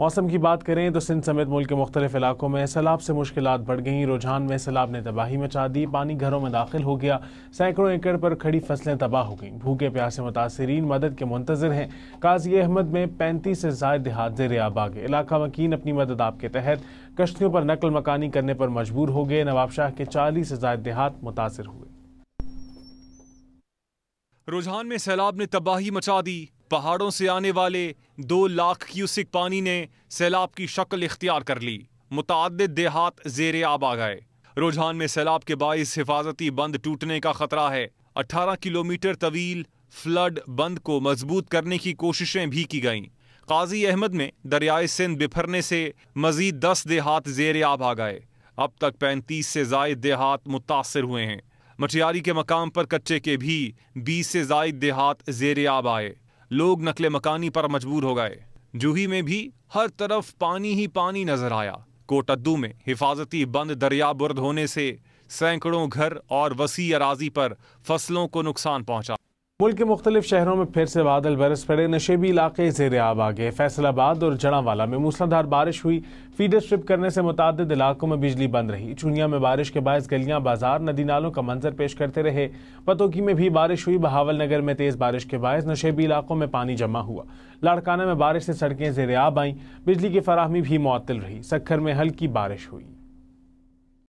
मौसम की बात करें तो सिंध समेत मुल्क के मुख्तलिफ इलाकों में सैलाब से मुश्किल बढ़ गईं रुझान में सैलाब ने तबाही मचा दी पानी घरों में दाखिल हो गया सैकड़ों एकड़ पर खड़ी फसलें तबाह हो गईं भूखे प्यासे मुतासरीन मदद के मुंतजर हैं काजी अहमद में पैंतीस से जायद देहात जेर आब आ गए इलाका मकिन अपनी मदद आपके तहत कश्तियों पर नकल मकानी करने पर मजबूर हो गए नवाबशाह के चालीस से जायद देहात मुतासर हुए रुझान में सैलाब ने तबाही मचा दी पहाड़ों से आने वाले दो लाख क्यूसिक पानी ने सैलाब की शक्ल इख्तियार कर ली मुतद देहात जेर आब आ गए रुझान में सैलाब के बायस हिफाजती बंद टूटने का खतरा है 18 किलोमीटर तवील फ्लड बंद को मजबूत करने की कोशिशें भी की गईं काजी अहमद में दरियाए सिंध बिफरने से मजीद दस देहात जेर आब आ गए अब तक पैंतीस से जायद देहात मुतासर हुए हैं मटियारी के मकाम पर कच्चे के भी बीस से जायद देहात जेर आब आए लोग नकले मकानी पर मजबूर हो गए जूही में भी हर तरफ पानी ही पानी नजर आया कोटद्दू में हिफाजती बंद दरिया बुर्द होने से सैकड़ों घर और वसी अराजी पर फसलों को नुकसान पहुंचा मुल्क के मुख्तलिफ शहरों में फिर से बादल बरस पड़े नशेबी इलाके जेर आब आ गए फैसलाबाद और जड़ावाला में मूसलाधार बारिश हुई फीडर स्ट्रिप करने से मुतद इलाकों में बिजली बंद रही चूनिया में बारिश के बायस गलियां बाजार नदी नालों का मंजर पेश करते रहे पतोकी में भी बारिश हुई बहावल नगर में तेज बारिश के बायस नशेबी इलाकों में पानी जमा हुआ लाड़काना में बारिश से सड़कें जेर आब आईं बिजली की फराहमी भी मअतल रही सक्खर में हल्की बारिश हुई